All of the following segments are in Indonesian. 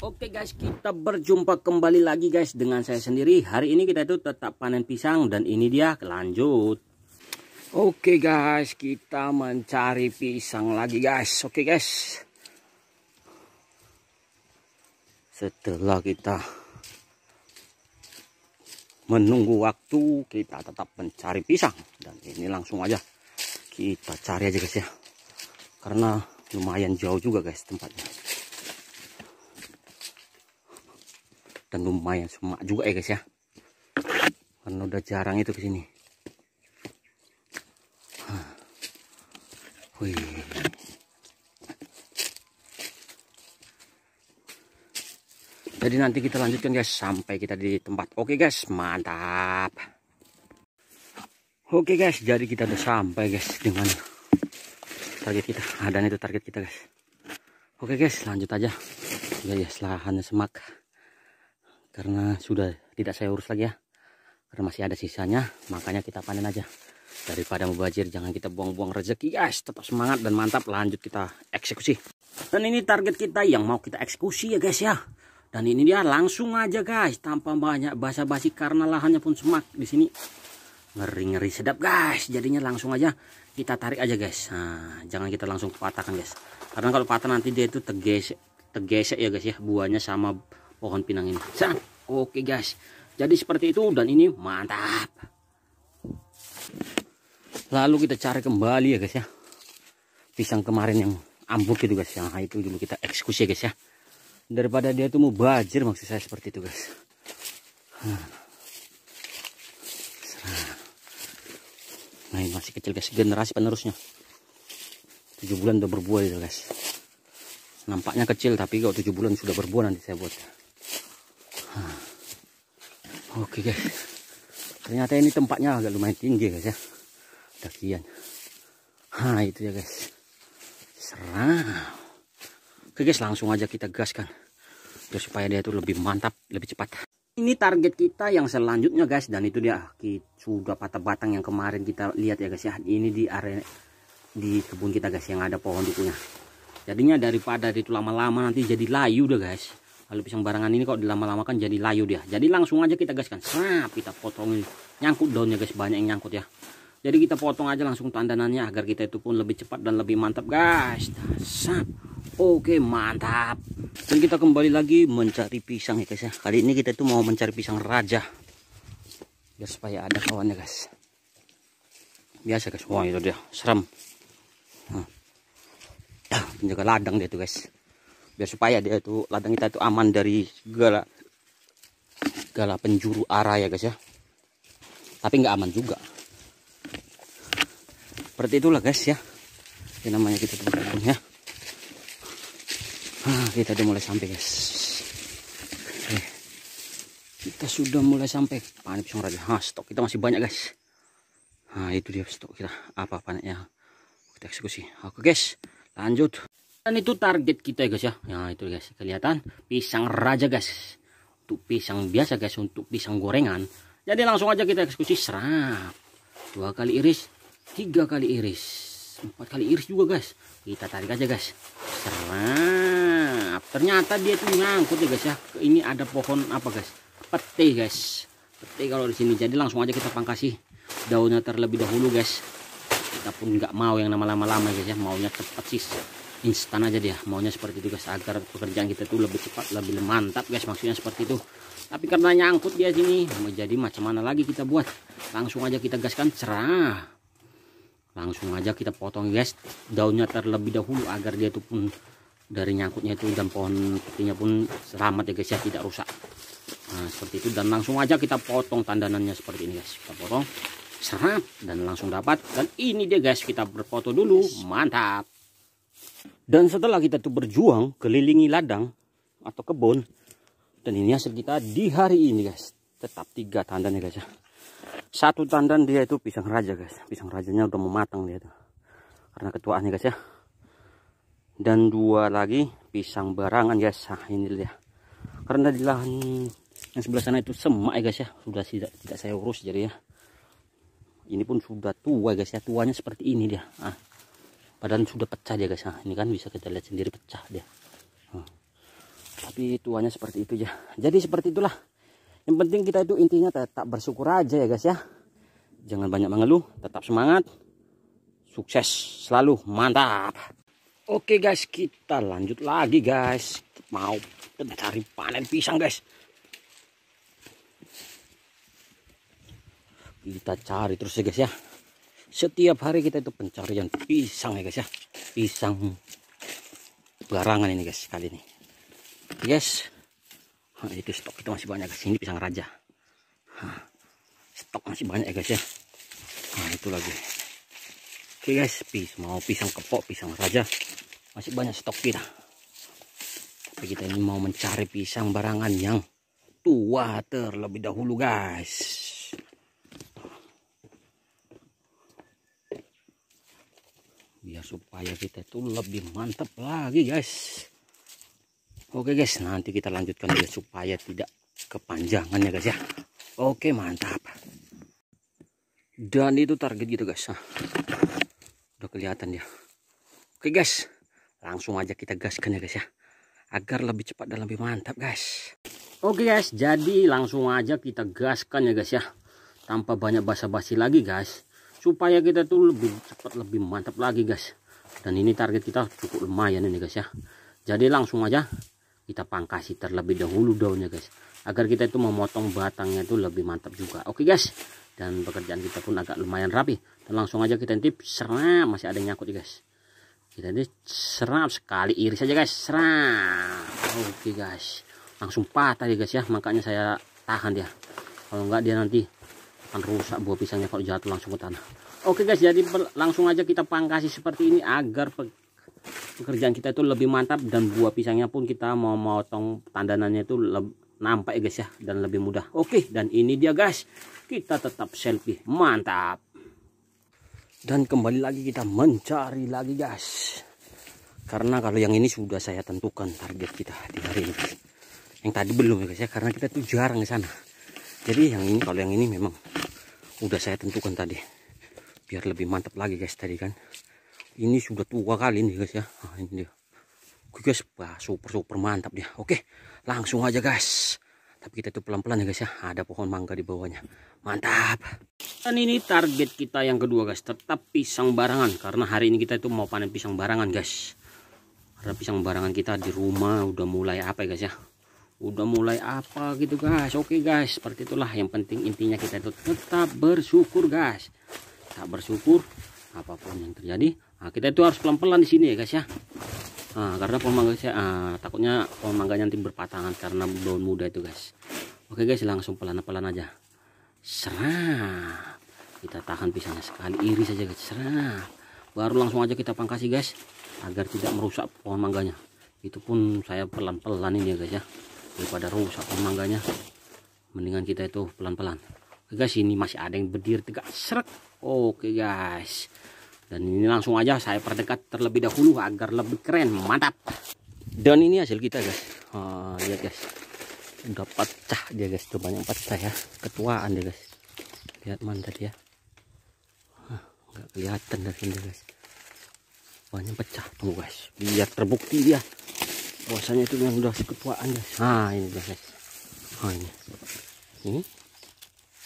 Oke guys kita berjumpa kembali lagi guys dengan saya sendiri hari ini kita itu tetap panen pisang dan ini dia lanjut Oke guys kita mencari pisang lagi guys Oke guys setelah kita menunggu waktu kita tetap mencari pisang dan ini langsung aja kita cari aja guys ya karena lumayan jauh juga guys tempatnya dan lumayan semak juga ya guys ya karena udah jarang itu kesini Wih. Jadi nanti kita lanjutkan guys sampai kita di tempat. Oke guys, mantap. Oke guys, jadi kita udah sampai guys dengan target kita. Ada itu target kita guys. Oke guys, lanjut aja. Ya ya, lahannya semak karena sudah tidak saya urus lagi ya karena masih ada sisanya makanya kita panen aja daripada mubajir jangan kita buang-buang rezeki guys tetap semangat dan mantap lanjut kita eksekusi dan ini target kita yang mau kita eksekusi ya guys ya dan ini dia langsung aja guys tanpa banyak basa-basi karena lahannya pun semak di sini ngeri-ngeri sedap guys jadinya langsung aja kita tarik aja guys nah, jangan kita langsung patahkan guys karena kalau patah nanti dia itu tergesek tergesek ya guys ya buahnya sama pohon pinang ini. Oke guys. Jadi seperti itu dan ini mantap. Lalu kita cari kembali ya guys ya. Pisang kemarin yang ambruk itu guys. Yang itu dulu kita eksekusi ya guys ya. Daripada dia tuh mau bajir maksud saya seperti itu guys. Nah ini masih kecil guys. Generasi penerusnya. 7 bulan udah berbuah itu guys nampaknya kecil tapi kalau 7 bulan sudah berbuah nanti saya buat Oke guys. Ternyata ini tempatnya agak lumayan tinggi guys ya. Dakian. Nah itu ya guys. Serang. Oke guys langsung aja kita gaskan. Biar supaya dia itu lebih mantap, lebih cepat. Ini target kita yang selanjutnya guys. Dan itu dia sudah patah batang yang kemarin kita lihat ya guys ya. Ini di area di kebun kita guys yang ada pohon dukunya. Jadinya daripada itu lama-lama nanti jadi layu deh guys kalau pisang barangan ini kok dilama-lama kan jadi layu dia jadi langsung aja kita gaskan snap kita potongin nyangkut daunnya guys banyak yang nyangkut ya jadi kita potong aja langsung tandanannya agar kita itu pun lebih cepat dan lebih mantap guys snap oke mantap dan kita kembali lagi mencari pisang ya guys ya kali ini kita itu mau mencari pisang raja ya supaya ada kawannya guys biasa guys wah itu dia serem nah, penjaga ladang dia tuh guys biar supaya dia itu ladang kita itu aman dari segala segala penjuru arah ya guys ya tapi nggak aman juga seperti itulah guys ya ini namanya kita tuh ya ah, kita udah mulai sampai guys eh, kita sudah mulai sampai panik sore ha stok kita masih banyak guys nah itu dia stok kita apa panennya kita eksekusi oke guys lanjut dan itu target kita ya guys ya. Nah itu guys kelihatan pisang raja guys. Untuk pisang biasa guys untuk pisang gorengan. Jadi langsung aja kita eksekusi serap. Dua kali iris, tiga kali iris, empat kali iris juga guys. Kita tarik aja guys. Serap. Ternyata dia tuh nyangkut ya guys ya. Ini ada pohon apa guys? Pete guys. Pete kalau di sini. Jadi langsung aja kita pangkasi daunnya terlebih dahulu guys. Kita pun nggak mau yang lama-lama lama guys ya. Maunya cepat sih instan aja dia maunya seperti itu guys agar pekerjaan kita tuh lebih cepat lebih mantap guys maksudnya seperti itu tapi karena nyangkut dia sini menjadi macam mana lagi kita buat langsung aja kita gaskan cerah langsung aja kita potong guys daunnya terlebih dahulu agar dia tuh pun dari nyangkutnya itu dan pohon petinya pun selamat ya guys ya tidak rusak nah seperti itu dan langsung aja kita potong tandanannya seperti ini guys kita potong serap dan langsung dapat dan ini dia guys kita berfoto dulu mantap dan setelah kita tuh berjuang kelilingi ladang atau kebun dan ini hasil kita di hari ini guys. Tetap tiga tandan ya guys ya. Satu tandan dia itu pisang raja guys. Pisang rajanya udah mau matang dia tuh. Karena ketuaannya guys ya. Dan dua lagi pisang barangan guys. Nah, ini dia. Karena di lahan yang sebelah sana itu semak ya guys ya. Sudah tidak tidak saya urus jadi ya. Ini pun sudah tua guys ya. Tuanya seperti ini dia. Ah badan sudah pecah dia guys nah ini kan bisa kita lihat sendiri pecah dia nah. tapi tuanya seperti itu ya jadi seperti itulah yang penting kita itu intinya tetap bersyukur aja ya guys ya jangan banyak mengeluh tetap semangat sukses selalu mantap oke guys kita lanjut lagi guys mau cari panen pisang guys kita cari terus ya guys ya setiap hari kita itu pencarian pisang ya guys ya pisang barangan ini guys kali ini yes nah, itu stok kita masih banyak guys ini pisang raja nah, stok masih banyak ya guys ya nah itu lagi oke guys pis mau pisang kepok pisang raja masih banyak stok kita tapi kita ini mau mencari pisang barangan yang tua terlebih dahulu guys supaya kita itu lebih mantap lagi guys oke guys nanti kita lanjutkan ya supaya tidak kepanjangan ya guys ya oke mantap dan itu target gitu guys nah, udah kelihatan dia. Ya. oke guys langsung aja kita gaskan ya guys ya agar lebih cepat dan lebih mantap guys oke guys jadi langsung aja kita gaskan ya guys ya tanpa banyak basa-basi lagi guys supaya kita tuh lebih cepat lebih mantap lagi guys dan ini target kita cukup lumayan ini guys ya jadi langsung aja kita pangkasi terlebih dahulu daunnya guys agar kita itu memotong batangnya itu lebih mantap juga oke guys dan pekerjaan kita pun agak lumayan rapi dan langsung aja kita intip seram masih ada yang nyangkut ya guys kita ini seram sekali iris aja guys seram oke guys langsung patah ya guys ya makanya saya tahan dia kalau enggak dia nanti akan rusak buah pisangnya kalau jatuh langsung ke tanah Oke guys, jadi langsung aja kita pangkasi seperti ini agar pekerjaan kita itu lebih mantap dan buah pisangnya pun kita mau motong tandanannya itu nampak ya guys ya dan lebih mudah. Oke, dan ini dia guys. Kita tetap selfie. Mantap. Dan kembali lagi kita mencari lagi guys. Karena kalau yang ini sudah saya tentukan target kita di hari ini. Yang tadi belum ya guys ya karena kita tuh jarang di sana. Jadi yang ini kalau yang ini memang udah saya tentukan tadi biar lebih mantap lagi guys tadi kan ini sudah tua kali nih guys ya nah, ini dia oke guys wah, super super mantap dia oke langsung aja guys tapi kita tuh pelan-pelan ya guys ya ada pohon mangga di bawahnya mantap dan ini target kita yang kedua guys tetap pisang barangan karena hari ini kita itu mau panen pisang barangan guys karena pisang barangan kita di rumah udah mulai apa ya guys ya udah mulai apa gitu guys oke guys seperti itulah yang penting intinya kita itu tetap bersyukur guys tak bersyukur apapun yang terjadi nah, kita itu harus pelan-pelan di sini ya guys ya nah, karena pemangga saya ah, takutnya pemangganya nanti berpatangan karena daun muda itu guys oke guys langsung pelan-pelan aja serap kita tahan pisangnya sekali iris saja guys serap baru langsung aja kita pangkasi guys agar tidak merusak pohon mangganya itu pun saya pelan-pelan ini ya guys ya daripada rusak pohon mangganya mendingan kita itu pelan-pelan guys ini masih ada yang berdiri tegak serak oke guys dan ini langsung aja saya perdekat terlebih dahulu agar lebih keren mantap dan ini hasil kita guys uh, lihat guys udah pecah dia guys tuh banyak pecah ya ketuaan dia guys lihat mantap ya ah, nggak kelihatan dari sini guys banyak pecah tuh guys biar terbukti dia bahwasanya itu yang udah ketuaan guys nah ini guys oh ini ini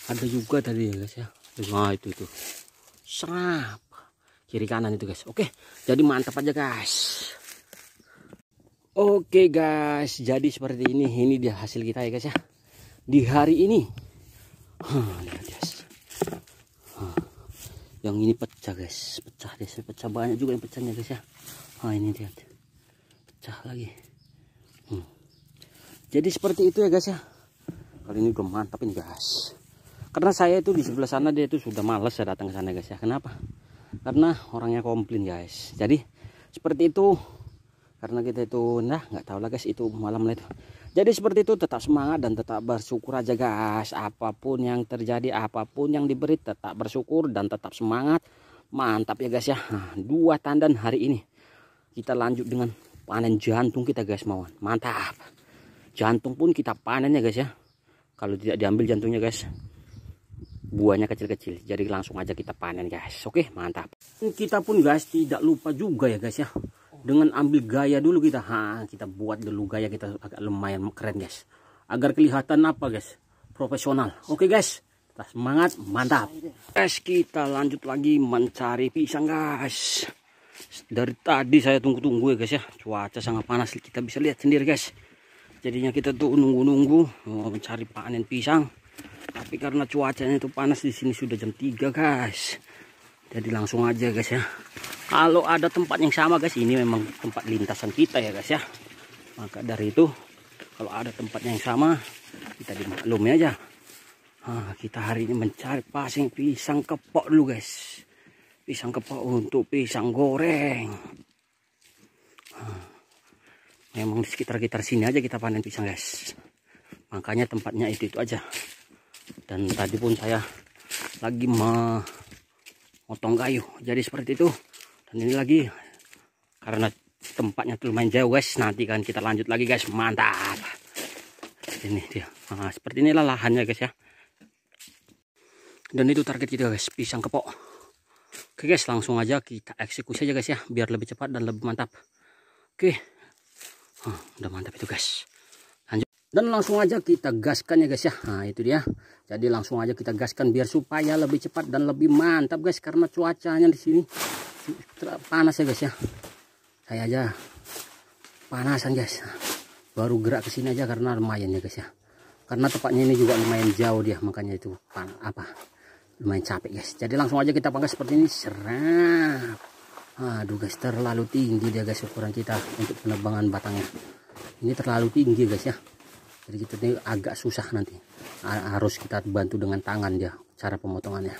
ada juga tadi ya guys ya nah itu tuh serap kiri kanan itu guys oke jadi mantap aja guys oke guys jadi seperti ini ini dia hasil kita ya guys ya di hari ini huh, guys huh. yang ini pecah guys pecah deh, pecah banyak juga yang pecahnya guys ya nah ini lihat pecah lagi hmm. jadi seperti itu ya guys ya kali ini udah mantap ini guys karena saya itu di sebelah sana dia itu sudah males ya datang ke sana guys ya kenapa karena orangnya komplain guys jadi seperti itu karena kita itu nah nggak tahu lah guys itu malam itu jadi seperti itu tetap semangat dan tetap bersyukur aja guys apapun yang terjadi apapun yang diberi tetap bersyukur dan tetap semangat mantap ya guys ya nah, dua tandan hari ini kita lanjut dengan panen jantung kita guys mawan mantap jantung pun kita panen ya guys ya kalau tidak diambil jantungnya guys buahnya kecil-kecil jadi langsung aja kita panen guys oke mantap hmm, kita pun guys tidak lupa juga ya guys ya dengan ambil gaya dulu kita ha kita buat dulu gaya kita agak lumayan keren guys agar kelihatan apa guys profesional oke guys kita semangat mantap guys kita lanjut lagi mencari pisang guys dari tadi saya tunggu-tunggu ya guys ya cuaca sangat panas kita bisa lihat sendiri guys jadinya kita tuh nunggu-nunggu oh, mencari panen pisang tapi karena cuacanya itu panas di sini sudah jam 3 guys jadi langsung aja guys ya kalau ada tempat yang sama guys ini memang tempat lintasan kita ya guys ya maka dari itu kalau ada tempat yang sama kita dimaklumi aja nah, kita hari ini mencari pasang pisang kepok dulu guys pisang kepok untuk pisang goreng ah, memang di sekitar-sekitar sini aja kita panen pisang guys makanya tempatnya itu-itu aja dan tadi pun saya lagi memotong kayu jadi seperti itu dan ini lagi karena tempatnya lumayan jauh guys nanti kan kita lanjut lagi guys mantap ini dia nah, seperti inilah lahannya guys ya dan itu target kita guys pisang kepok oke guys langsung aja kita eksekusi aja guys ya biar lebih cepat dan lebih mantap oke huh, ah, udah mantap itu guys dan langsung aja kita gaskan ya guys ya nah itu dia jadi langsung aja kita gaskan biar supaya lebih cepat dan lebih mantap guys karena cuacanya di sini panas ya guys ya saya aja panasan guys baru gerak ke sini aja karena lumayan ya guys ya karena tepatnya ini juga lumayan jauh dia makanya itu apa lumayan capek guys jadi langsung aja kita pangkas seperti ini serap aduh guys terlalu tinggi dia guys ukuran kita untuk penebangan batangnya ini terlalu tinggi guys ya jadi kita ini agak susah nanti harus kita bantu dengan tangan dia cara pemotongannya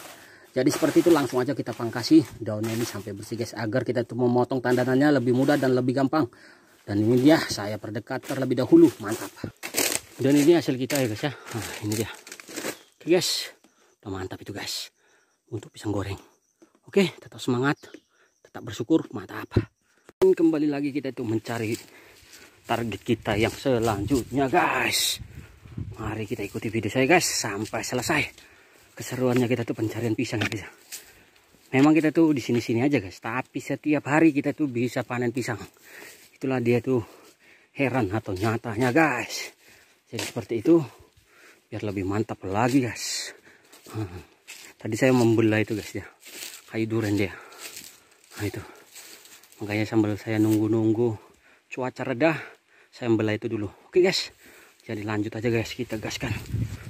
jadi seperti itu langsung aja kita pangkasi daunnya ini sampai bersih guys agar kita itu memotong tandanannya lebih mudah dan lebih gampang dan ini dia saya perdekat terlebih dahulu mantap dan ini hasil kita ya guys ya nah, ini dia oke guys udah mantap itu guys untuk pisang goreng oke tetap semangat tetap bersyukur mantap kembali lagi kita itu mencari target kita yang selanjutnya guys mari kita ikuti video saya guys sampai selesai keseruannya kita tuh pencarian pisang ya guys memang kita tuh di sini-sini aja guys tapi setiap hari kita tuh bisa panen pisang itulah dia tuh heran atau nyatanya guys jadi seperti itu biar lebih mantap lagi guys hmm. tadi saya membelah itu guys ya kayu durian dia nah itu makanya sambil saya nunggu-nunggu cuaca redah saya membelah itu dulu oke guys jadi lanjut aja guys kita gaskan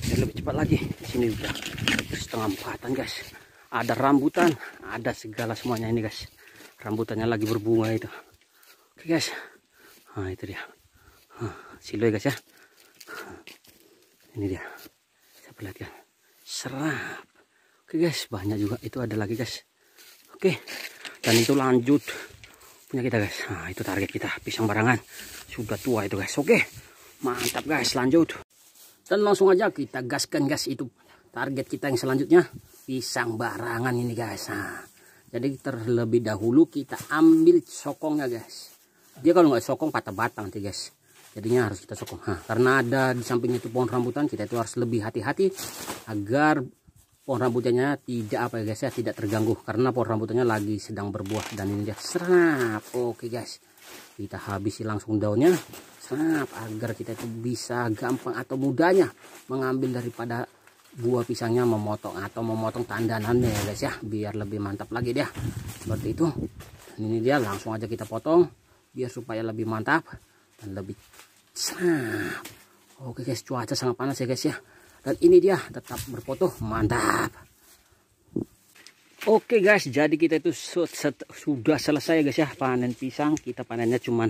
biar lebih cepat lagi di sini udah setengah empatan guys ada rambutan ada segala semuanya ini guys rambutannya lagi berbunga itu oke guys nah itu dia nah, silo guys ya ini dia saya perlihatkan ya? serap oke guys banyak juga itu ada lagi guys oke dan itu lanjut punya kita guys nah itu target kita pisang barangan sudah tua itu guys oke mantap guys lanjut dan langsung aja kita gaskan gas itu target kita yang selanjutnya pisang barangan ini guys nah jadi terlebih dahulu kita ambil sokongnya guys dia kalau nggak sokong patah batang nanti guys jadinya harus kita sokong nah, karena ada di samping itu pohon rambutan kita itu harus lebih hati-hati agar pohon rambutannya tidak apa ya guys ya tidak terganggu karena pohon rambutannya lagi sedang berbuah dan ini dia serap oke guys kita habisi langsung daunnya serap agar kita itu bisa gampang atau mudahnya mengambil daripada buah pisangnya memotong atau memotong tandanannya ya guys ya biar lebih mantap lagi dia seperti itu dan ini dia langsung aja kita potong biar supaya lebih mantap dan lebih serap oke guys cuaca sangat panas ya guys ya dan ini dia tetap berfoto mantap Oke guys jadi kita itu sudah selesai guys ya panen pisang kita panennya cuman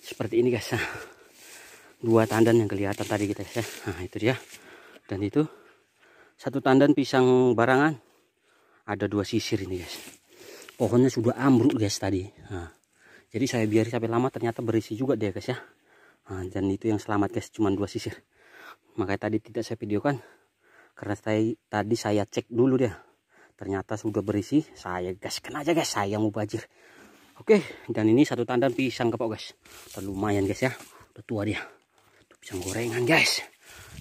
seperti ini guys ya. dua tandan yang kelihatan tadi kita guys ya nah itu dia dan itu satu tandan pisang barangan ada dua sisir ini guys pohonnya sudah ambruk guys tadi nah, jadi saya biar sampai lama ternyata berisi juga dia guys ya nah, dan itu yang selamat guys cuman dua sisir makanya tadi tidak saya videokan karena saya, tadi saya cek dulu dia ternyata sudah berisi saya gas, kena aja guys saya mau bajir oke dan ini satu tandan pisang kepok guys Terlalu lumayan guys ya udah tua dia Tuh, pisang gorengan guys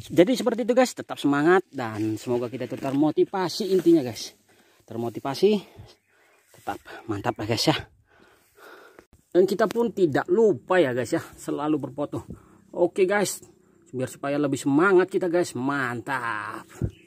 jadi seperti itu guys tetap semangat dan semoga kita tetap termotivasi intinya guys termotivasi tetap mantap lah guys ya dan kita pun tidak lupa ya guys ya selalu berfoto oke guys biar supaya lebih semangat kita guys mantap